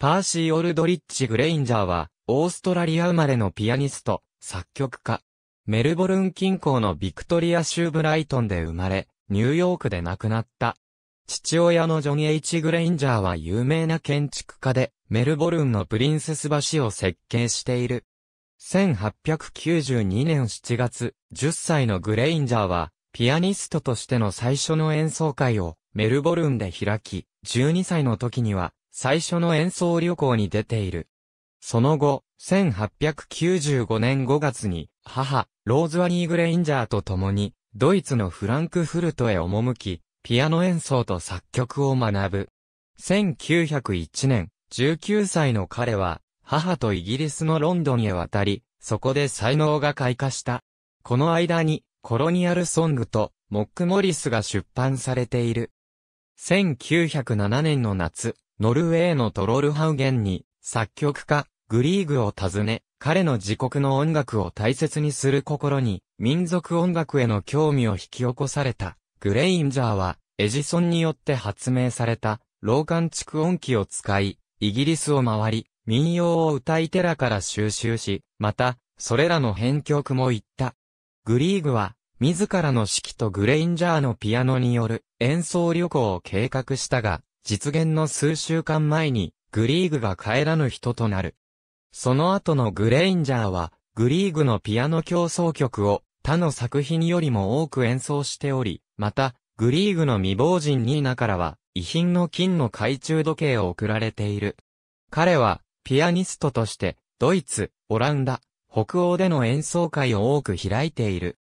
パーシー・オルドリッチ・グレインジャーは、オーストラリア生まれのピアニスト、作曲家。メルボルン近郊のビクトリア州ブライトンで生まれ、ニューヨークで亡くなった。父親のジョン・ H・ グレインジャーは有名な建築家で、メルボルンのプリンセス橋を設計している。1892年7月、10歳のグレインジャーは、ピアニストとしての最初の演奏会をメルボルンで開き、12歳の時には最初の演奏旅行に出ている。その後、1895年5月に、母、ローズワニー・グレインジャーと共に、ドイツのフランクフルトへ赴き、ピアノ演奏と作曲を学ぶ。1901年、19歳の彼は、母とイギリスのロンドンへ渡り、そこで才能が開花した。この間に、コロニアルソングと、モック・モリスが出版されている。1907年の夏、ノルウェーのトロルハウゲンに、作曲家、グリーグを訪ね、彼の自国の音楽を大切にする心に、民族音楽への興味を引き起こされた、グレインジャーは、エジソンによって発明された、老漢蓄音機を使い、イギリスを回り、民謡を歌いテラから収集し、また、それらの編曲も言った。グリーグは、自らの指揮とグレインジャーのピアノによる演奏旅行を計画したが、実現の数週間前に、グリーグが帰らぬ人となる。その後のグレインジャーは、グリーグのピアノ競争曲を他の作品よりも多く演奏しており、また、グリーグの未亡人ニーナからは、遺品の金の懐中時計を贈られている。彼は、ピアニストとして、ドイツ、オランダ、北欧での演奏会を多く開いている。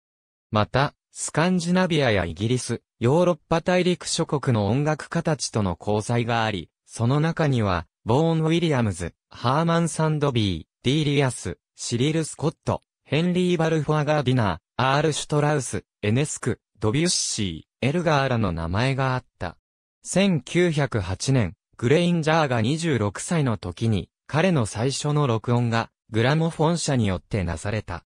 また、スカンジナビアやイギリス、ヨーロッパ大陸諸国の音楽家たちとの交際があり、その中には、ボーン・ウィリアムズ、ハーマン・サンドビー、ディーリアス、シリル・スコット、ヘンリー・バルフォア・ガーディナー、アール・シュトラウス、エネスク、ドビュッシー、エルガーらの名前があった。1908年、グレインジャーが26歳の時に、彼の最初の録音が、グラモフォン社によってなされた。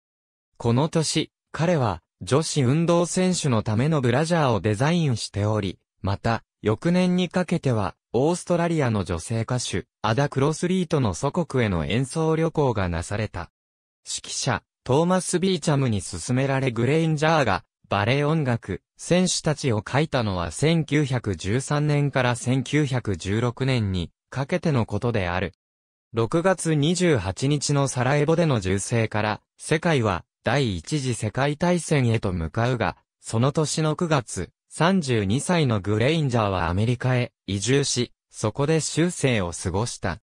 この年、彼は、女子運動選手のためのブラジャーをデザインしており、また、翌年にかけては、オーストラリアの女性歌手、アダ・クロスリートの祖国への演奏旅行がなされた。指揮者、トーマス・ビーチャムに勧められグレインジャーが、バレエ音楽、選手たちを書いたのは1913年から1916年にかけてのことである。6月28日のサラエボでの銃声から、世界は第一次世界大戦へと向かうが、その年の9月、32歳のグレインジャーはアメリカへ移住し、そこで終生を過ごした。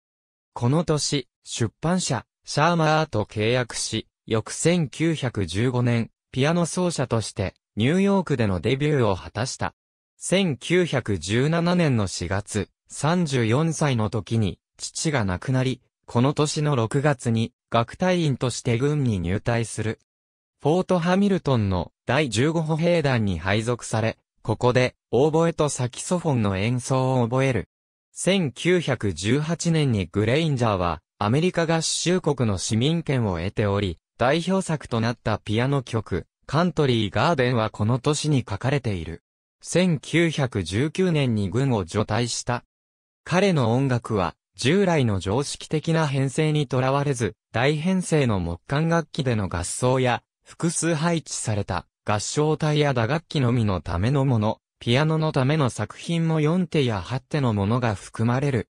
この年、出版社、シャーマーと契約し、翌1915年、ピアノ奏者として、ニューヨークでのデビューを果たした。1917年の4月、34歳の時に、父が亡くなり、この年の6月に、学隊員として軍に入隊する。フォート・ハミルトンの第15歩兵団に配属され、ここで、オーボエとサキソフォンの演奏を覚える。1918年にグレインジャーは、アメリカ合衆国の市民権を得ており、代表作となったピアノ曲、カントリー・ガーデンはこの年に書かれている。1919年に軍を除隊した。彼の音楽は、従来の常識的な編成にとらわれず、大編成の木管楽器での合奏や、複数配置された合唱隊や打楽器のみのためのもの、ピアノのための作品も4手や8手のものが含まれる。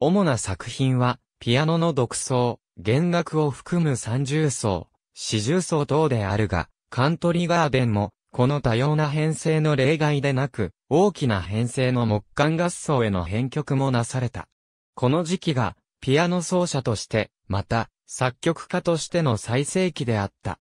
主な作品は、ピアノの独奏、弦楽を含む30奏、40奏等であるが、カントリーガーデンも、この多様な編成の例外でなく、大きな編成の木管合奏への編曲もなされた。この時期が、ピアノ奏者として、また、作曲家としての最盛期であった。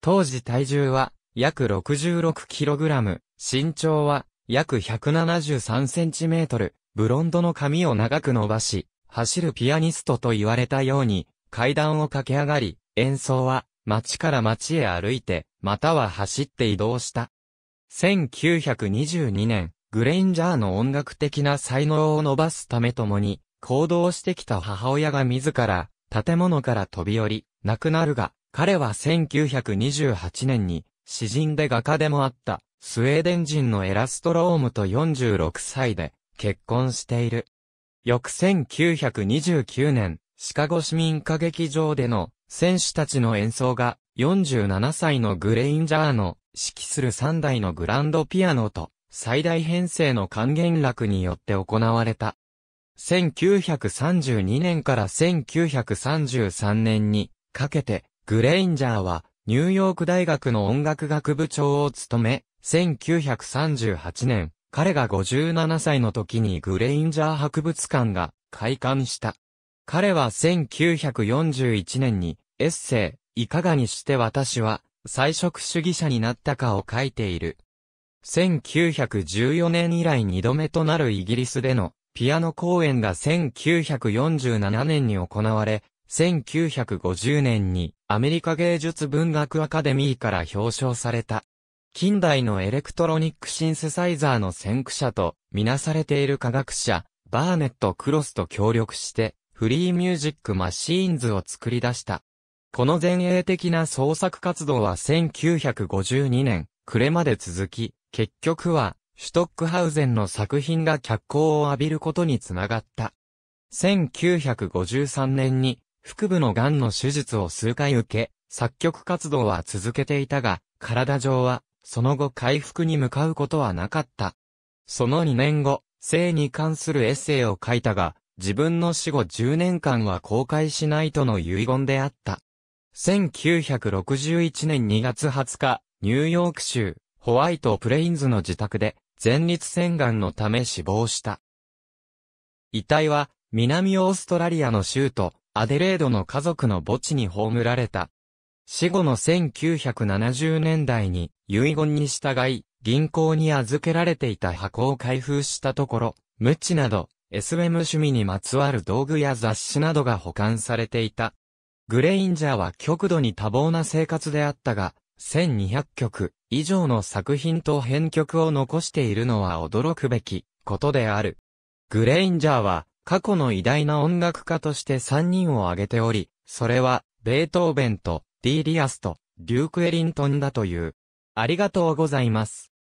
当時体重は約 66kg、身長は約 173cm、ブロンドの髪を長く伸ばし、走るピアニストと言われたように、階段を駆け上がり、演奏は街から街へ歩いて、または走って移動した。1922年、グレインジャーの音楽的な才能を伸ばすためともに、行動してきた母親が自ら、建物から飛び降り、亡くなるが、彼は1928年に、詩人で画家でもあった、スウェーデン人のエラストロームと46歳で、結婚している。翌1929年、シカゴ市民歌劇場での選手たちの演奏が47歳のグレインジャーの指揮する3台のグランドピアノと最大編成の還元楽によって行われた。1932年から1933年にかけてグレインジャーは、ニューヨーク大学の音楽学部長を務め、1938年、彼が57歳の時にグレインジャー博物館が開館した。彼は1941年にエッセイ、いかがにして私は菜食主義者になったかを書いている。1914年以来二度目となるイギリスでのピアノ公演が1947年に行われ、1950年にアメリカ芸術文学アカデミーから表彰された。近代のエレクトロニックシンセサイザーの先駆者とみなされている科学者、バーネット・クロスと協力して、フリーミュージック・マシーンズを作り出した。この前衛的な創作活動は1952年、暮れまで続き、結局は、シュトックハウゼンの作品が脚光を浴びることにつながった。1953年に、腹部の癌の手術を数回受け、作曲活動は続けていたが、体上は、その後回復に向かうことはなかった。その2年後、性に関するエッセイを書いたが、自分の死後10年間は公開しないとの遺言であった。1961年2月20日、ニューヨーク州、ホワイト・プレインズの自宅で、前立腺癌のため死亡した。遺体は、南オーストラリアの州と、アデレードの家族の墓地に葬られた。死後の1970年代に遺言に従い、銀行に預けられていた箱を開封したところ、ムチなど、SM 趣味にまつわる道具や雑誌などが保管されていた。グレインジャーは極度に多忙な生活であったが、1200曲以上の作品と編曲を残しているのは驚くべきことである。グレインジャーは過去の偉大な音楽家として3人を挙げており、それは、ベートーベンと、ディーリアスと、デューク・エリントンだという。ありがとうございます。